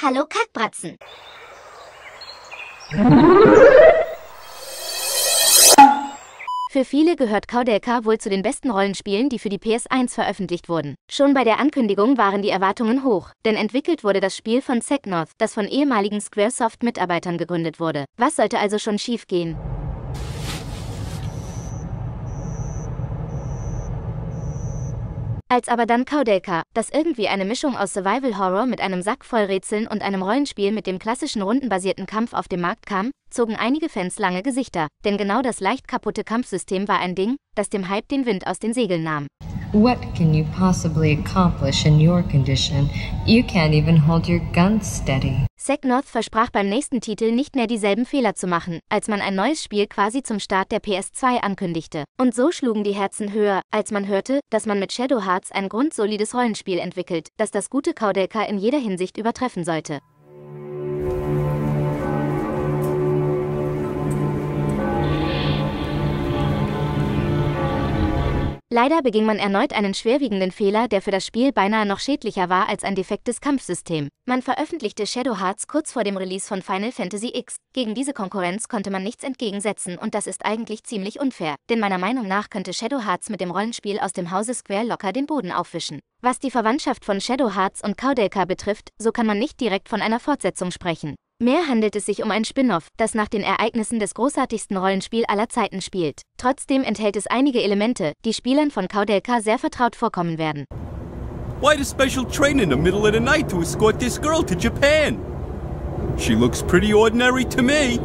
Hallo Kackbratzen. Für viele gehört Kaudelka wohl zu den besten Rollenspielen, die für die PS1 veröffentlicht wurden. Schon bei der Ankündigung waren die Erwartungen hoch, denn entwickelt wurde das Spiel von Sec das von ehemaligen Squaresoft-Mitarbeitern gegründet wurde. Was sollte also schon schiefgehen? Als aber dann Kaudelka, das irgendwie eine Mischung aus Survival Horror mit einem Sack voll Rätseln und einem Rollenspiel mit dem klassischen rundenbasierten Kampf auf den Markt kam, zogen einige Fans lange Gesichter, denn genau das leicht kaputte Kampfsystem war ein Ding, das dem Hype den Wind aus den Segeln nahm. What can you possibly accomplish in your condition? You can't even hold your gun steady. Zack North versprach beim nächsten Titel nicht mehr dieselben Fehler zu machen, als man ein neues Spiel quasi zum Start der PS2 ankündigte. Und so schlugen die Herzen höher, als man hörte, dass man mit Shadow Hearts ein grundsolides Rollenspiel entwickelt, das das gute Kaudelka in jeder Hinsicht übertreffen sollte. Leider beging man erneut einen schwerwiegenden Fehler, der für das Spiel beinahe noch schädlicher war als ein defektes Kampfsystem. Man veröffentlichte Shadow Hearts kurz vor dem Release von Final Fantasy X. Gegen diese Konkurrenz konnte man nichts entgegensetzen und das ist eigentlich ziemlich unfair, denn meiner Meinung nach könnte Shadow Hearts mit dem Rollenspiel aus dem Hause Square locker den Boden aufwischen. Was die Verwandtschaft von Shadow Hearts und Kaudelka betrifft, so kann man nicht direkt von einer Fortsetzung sprechen. Mehr handelt es sich um ein Spin-off, das nach den Ereignissen des großartigsten Rollenspiel aller Zeiten spielt. Trotzdem enthält es einige Elemente, die Spielern von Kaudelka sehr vertraut vorkommen werden. Why the special train in the middle of the night to escort this girl to Japan? She looks pretty ordinary to me.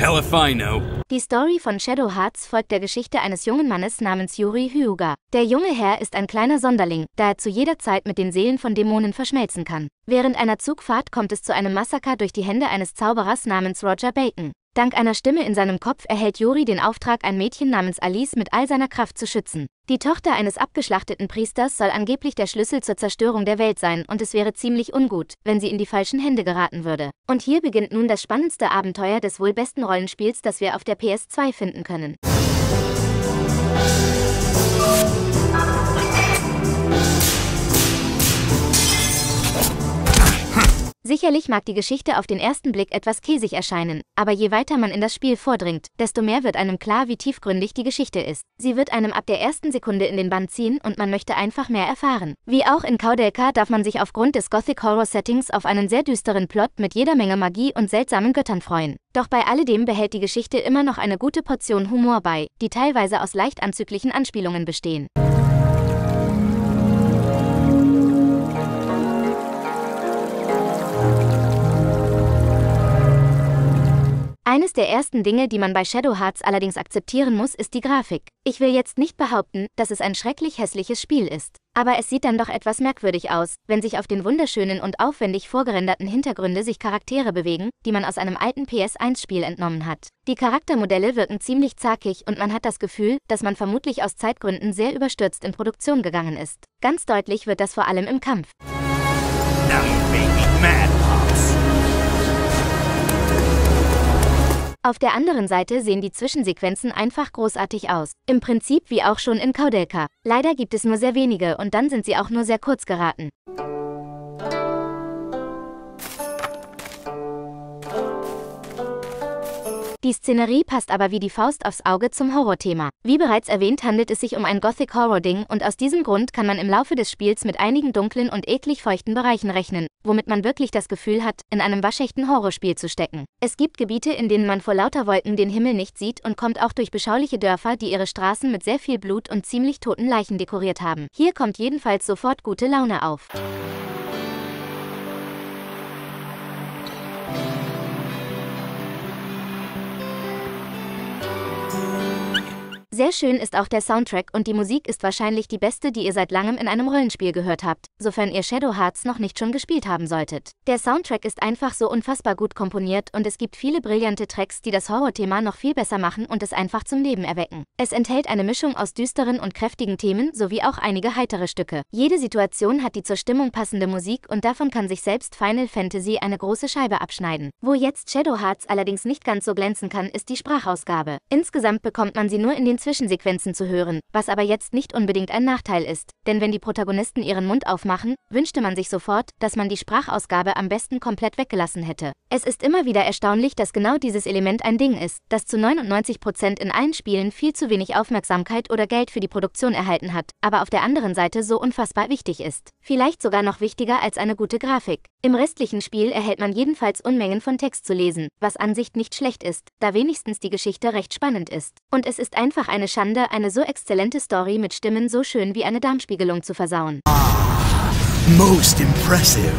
Hell if I know. Die Story von Shadow Hearts folgt der Geschichte eines jungen Mannes namens Yuri Hyuga. Der junge Herr ist ein kleiner Sonderling, da er zu jeder Zeit mit den Seelen von Dämonen verschmelzen kann. Während einer Zugfahrt kommt es zu einem Massaker durch die Hände eines Zauberers namens Roger Bacon. Dank einer Stimme in seinem Kopf erhält Jori den Auftrag, ein Mädchen namens Alice mit all seiner Kraft zu schützen. Die Tochter eines abgeschlachteten Priesters soll angeblich der Schlüssel zur Zerstörung der Welt sein und es wäre ziemlich ungut, wenn sie in die falschen Hände geraten würde. Und hier beginnt nun das spannendste Abenteuer des wohl besten Rollenspiels, das wir auf der PS2 finden können. Sicherlich mag die Geschichte auf den ersten Blick etwas käsig erscheinen, aber je weiter man in das Spiel vordringt, desto mehr wird einem klar, wie tiefgründig die Geschichte ist. Sie wird einem ab der ersten Sekunde in den Bann ziehen und man möchte einfach mehr erfahren. Wie auch in Kaudelka darf man sich aufgrund des Gothic Horror Settings auf einen sehr düsteren Plot mit jeder Menge Magie und seltsamen Göttern freuen. Doch bei alledem behält die Geschichte immer noch eine gute Portion Humor bei, die teilweise aus leicht anzüglichen Anspielungen bestehen. Eines der ersten Dinge, die man bei Shadow Hearts allerdings akzeptieren muss, ist die Grafik. Ich will jetzt nicht behaupten, dass es ein schrecklich hässliches Spiel ist. Aber es sieht dann doch etwas merkwürdig aus, wenn sich auf den wunderschönen und aufwendig vorgerenderten Hintergründe sich Charaktere bewegen, die man aus einem alten PS1-Spiel entnommen hat. Die Charaktermodelle wirken ziemlich zackig und man hat das Gefühl, dass man vermutlich aus Zeitgründen sehr überstürzt in Produktion gegangen ist. Ganz deutlich wird das vor allem im Kampf. Ja. Auf der anderen Seite sehen die Zwischensequenzen einfach großartig aus. Im Prinzip wie auch schon in Kaudelka. Leider gibt es nur sehr wenige und dann sind sie auch nur sehr kurz geraten. Die Szenerie passt aber wie die Faust aufs Auge zum Horrorthema. Wie bereits erwähnt, handelt es sich um ein Gothic-Horror-Ding und aus diesem Grund kann man im Laufe des Spiels mit einigen dunklen und eklig feuchten Bereichen rechnen, womit man wirklich das Gefühl hat, in einem waschechten Horrorspiel zu stecken. Es gibt Gebiete, in denen man vor lauter Wolken den Himmel nicht sieht und kommt auch durch beschauliche Dörfer, die ihre Straßen mit sehr viel Blut und ziemlich toten Leichen dekoriert haben. Hier kommt jedenfalls sofort gute Laune auf. Sehr schön ist auch der Soundtrack und die Musik ist wahrscheinlich die beste, die ihr seit langem in einem Rollenspiel gehört habt, sofern ihr Shadow Hearts noch nicht schon gespielt haben solltet. Der Soundtrack ist einfach so unfassbar gut komponiert und es gibt viele brillante Tracks, die das Horrorthema noch viel besser machen und es einfach zum Leben erwecken. Es enthält eine Mischung aus düsteren und kräftigen Themen sowie auch einige heitere Stücke. Jede Situation hat die zur Stimmung passende Musik und davon kann sich selbst Final Fantasy eine große Scheibe abschneiden. Wo jetzt Shadow Hearts allerdings nicht ganz so glänzen kann, ist die Sprachausgabe. Insgesamt bekommt man sie nur in den Zwischensequenzen zu hören, was aber jetzt nicht unbedingt ein Nachteil ist. Denn wenn die Protagonisten ihren Mund aufmachen, wünschte man sich sofort, dass man die Sprachausgabe am besten komplett weggelassen hätte. Es ist immer wieder erstaunlich, dass genau dieses Element ein Ding ist, das zu 99% in allen Spielen viel zu wenig Aufmerksamkeit oder Geld für die Produktion erhalten hat, aber auf der anderen Seite so unfassbar wichtig ist. Vielleicht sogar noch wichtiger als eine gute Grafik. Im restlichen Spiel erhält man jedenfalls Unmengen von Text zu lesen, was an sich nicht schlecht ist, da wenigstens die Geschichte recht spannend ist. Und es ist einfach eine Schande, eine so exzellente Story mit Stimmen so schön wie eine Darmspiegelung zu versauen. Ah, Most impressive.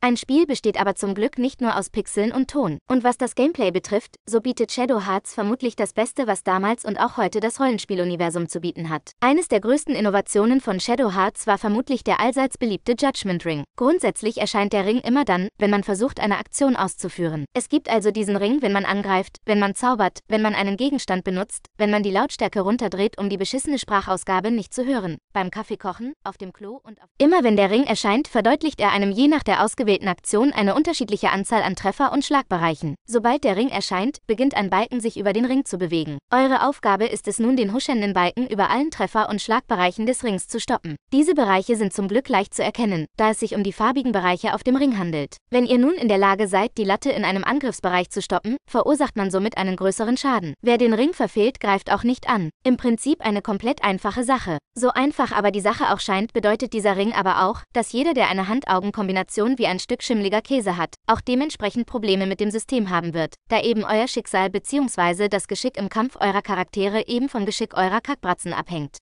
Ein Spiel besteht aber zum Glück nicht nur aus Pixeln und Ton. Und was das Gameplay betrifft, so bietet Shadow Hearts vermutlich das Beste, was damals und auch heute das Rollenspieluniversum zu bieten hat. Eines der größten Innovationen von Shadow Hearts war vermutlich der allseits beliebte Judgment Ring. Grundsätzlich erscheint der Ring immer dann, wenn man versucht, eine Aktion auszuführen. Es gibt also diesen Ring, wenn man angreift, wenn man zaubert, wenn man einen Gegenstand benutzt, wenn man die Lautstärke runterdreht, um die beschissene Sprachausgabe nicht zu hören, beim Kaffeekochen, auf dem Klo und auf... Immer wenn der Ring erscheint, verdeutlicht er einem je nach der ausgewählten ausgewählten Aktionen eine unterschiedliche Anzahl an Treffer und Schlagbereichen. Sobald der Ring erscheint, beginnt ein Balken sich über den Ring zu bewegen. Eure Aufgabe ist es nun, den huschenden Balken über allen Treffer- und Schlagbereichen des Rings zu stoppen. Diese Bereiche sind zum Glück leicht zu erkennen, da es sich um die farbigen Bereiche auf dem Ring handelt. Wenn ihr nun in der Lage seid, die Latte in einem Angriffsbereich zu stoppen, verursacht man somit einen größeren Schaden. Wer den Ring verfehlt, greift auch nicht an. Im Prinzip eine komplett einfache Sache. So einfach aber die Sache auch scheint, bedeutet dieser Ring aber auch, dass jeder, der eine Hand-Augen-Kombination wie ein ein Stück schimmliger Käse hat, auch dementsprechend Probleme mit dem System haben wird, da eben euer Schicksal bzw. das Geschick im Kampf eurer Charaktere eben vom Geschick eurer Kackbratzen abhängt.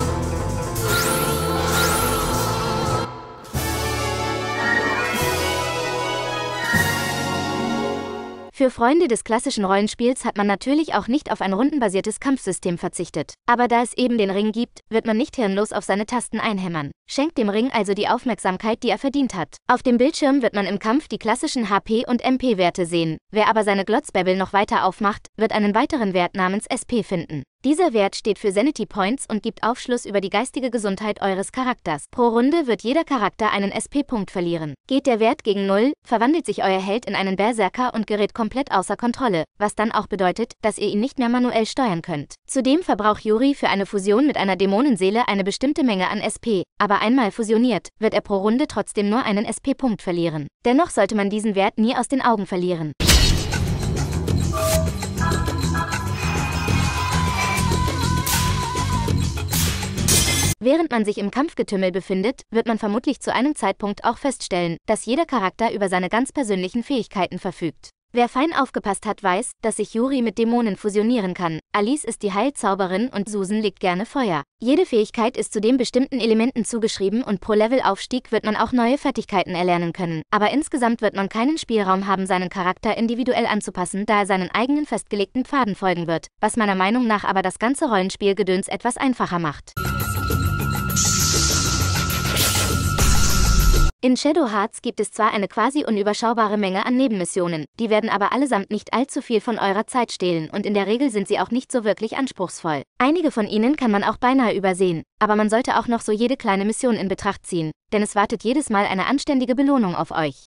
Für Freunde des klassischen Rollenspiels hat man natürlich auch nicht auf ein rundenbasiertes Kampfsystem verzichtet. Aber da es eben den Ring gibt, wird man nicht hirnlos auf seine Tasten einhämmern. Schenkt dem Ring also die Aufmerksamkeit, die er verdient hat. Auf dem Bildschirm wird man im Kampf die klassischen HP- und MP-Werte sehen. Wer aber seine Glotzbäbbel noch weiter aufmacht, wird einen weiteren Wert namens SP finden. Dieser Wert steht für Sanity Points und gibt Aufschluss über die geistige Gesundheit eures Charakters. Pro Runde wird jeder Charakter einen SP-Punkt verlieren. Geht der Wert gegen Null, verwandelt sich euer Held in einen Berserker und gerät komplett außer Kontrolle, was dann auch bedeutet, dass ihr ihn nicht mehr manuell steuern könnt. Zudem verbraucht Yuri für eine Fusion mit einer Dämonenseele eine bestimmte Menge an SP, aber einmal fusioniert, wird er pro Runde trotzdem nur einen SP-Punkt verlieren. Dennoch sollte man diesen Wert nie aus den Augen verlieren. Während man sich im Kampfgetümmel befindet, wird man vermutlich zu einem Zeitpunkt auch feststellen, dass jeder Charakter über seine ganz persönlichen Fähigkeiten verfügt. Wer fein aufgepasst hat, weiß, dass sich Yuri mit Dämonen fusionieren kann. Alice ist die Heilzauberin und Susan legt gerne Feuer. Jede Fähigkeit ist zudem bestimmten Elementen zugeschrieben und pro Levelaufstieg wird man auch neue Fertigkeiten erlernen können. Aber insgesamt wird man keinen Spielraum haben, seinen Charakter individuell anzupassen, da er seinen eigenen festgelegten Pfaden folgen wird, was meiner Meinung nach aber das ganze Rollenspielgedöns etwas einfacher macht. In Shadow Hearts gibt es zwar eine quasi unüberschaubare Menge an Nebenmissionen, die werden aber allesamt nicht allzu viel von eurer Zeit stehlen und in der Regel sind sie auch nicht so wirklich anspruchsvoll. Einige von ihnen kann man auch beinahe übersehen, aber man sollte auch noch so jede kleine Mission in Betracht ziehen, denn es wartet jedes Mal eine anständige Belohnung auf euch.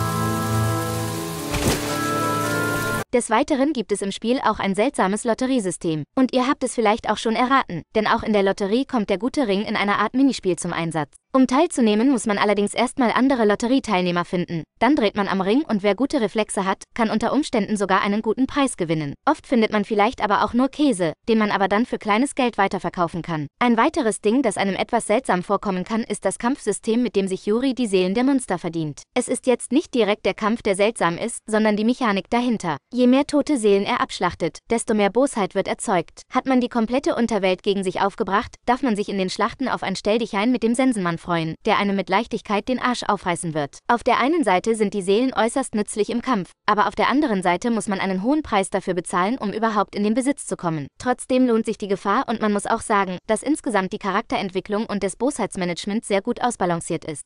Des Weiteren gibt es im Spiel auch ein seltsames Lotteriesystem. Und ihr habt es vielleicht auch schon erraten, denn auch in der Lotterie kommt der gute Ring in einer Art Minispiel zum Einsatz. Um teilzunehmen, muss man allerdings erstmal andere Lotterieteilnehmer finden. Dann dreht man am Ring und wer gute Reflexe hat, kann unter Umständen sogar einen guten Preis gewinnen. Oft findet man vielleicht aber auch nur Käse, den man aber dann für kleines Geld weiterverkaufen kann. Ein weiteres Ding, das einem etwas seltsam vorkommen kann, ist das Kampfsystem, mit dem sich Juri die Seelen der Monster verdient. Es ist jetzt nicht direkt der Kampf, der seltsam ist, sondern die Mechanik dahinter. Je mehr tote Seelen er abschlachtet, desto mehr Bosheit wird erzeugt. Hat man die komplette Unterwelt gegen sich aufgebracht, darf man sich in den Schlachten auf ein Stelldichein mit dem Sensenmann freuen, der einem mit Leichtigkeit den Arsch aufreißen wird. Auf der einen Seite sind die Seelen äußerst nützlich im Kampf, aber auf der anderen Seite muss man einen hohen Preis dafür bezahlen, um überhaupt in den Besitz zu kommen. Trotzdem lohnt sich die Gefahr und man muss auch sagen, dass insgesamt die Charakterentwicklung und das Bosheitsmanagement sehr gut ausbalanciert ist.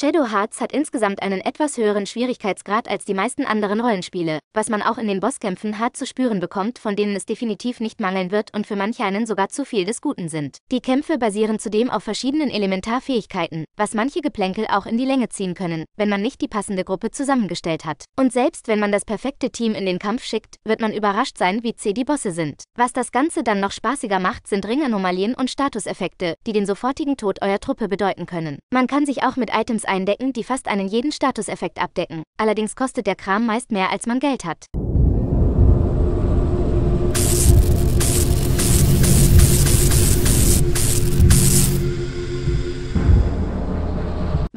Shadow Hearts hat insgesamt einen etwas höheren Schwierigkeitsgrad als die meisten anderen Rollenspiele, was man auch in den Bosskämpfen hart zu spüren bekommt, von denen es definitiv nicht mangeln wird und für manche einen sogar zu viel des Guten sind. Die Kämpfe basieren zudem auf verschiedenen Elementarfähigkeiten, was manche Geplänkel auch in die Länge ziehen können, wenn man nicht die passende Gruppe zusammengestellt hat. Und selbst wenn man das perfekte Team in den Kampf schickt, wird man überrascht sein, wie zäh die Bosse sind. Was das Ganze dann noch spaßiger macht, sind Ringanomalien und Statuseffekte, die den sofortigen Tod eurer Truppe bedeuten können. Man kann sich auch mit Items eindecken, die fast einen jeden Statuseffekt abdecken. Allerdings kostet der Kram meist mehr, als man Geld hat.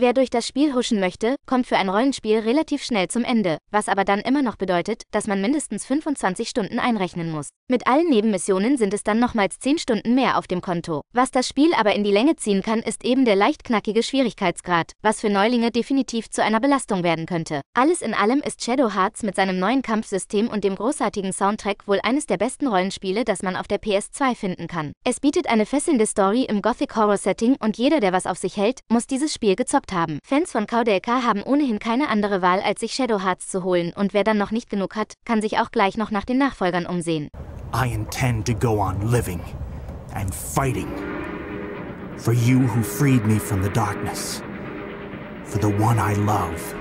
Wer durch das Spiel huschen möchte, kommt für ein Rollenspiel relativ schnell zum Ende, was aber dann immer noch bedeutet, dass man mindestens 25 Stunden einrechnen muss. Mit allen Nebenmissionen sind es dann nochmals 10 Stunden mehr auf dem Konto. Was das Spiel aber in die Länge ziehen kann, ist eben der leicht knackige Schwierigkeitsgrad, was für Neulinge definitiv zu einer Belastung werden könnte. Alles in allem ist Shadow Hearts mit seinem neuen Kampfsystem und dem großartigen Soundtrack wohl eines der besten Rollenspiele, das man auf der PS2 finden kann. Es bietet eine fesselnde Story im Gothic-Horror-Setting und jeder, der was auf sich hält, muss dieses Spiel gezockt gemacht haben. Fans von Kaudelka haben ohnehin keine andere Wahl, als sich Shadow Hearts zu holen und wer dann noch nicht genug hat, kann sich auch gleich noch nach den Nachfolgern umsehen. I intend to go on living and fighting for you who freed me from the darkness, for the one I love.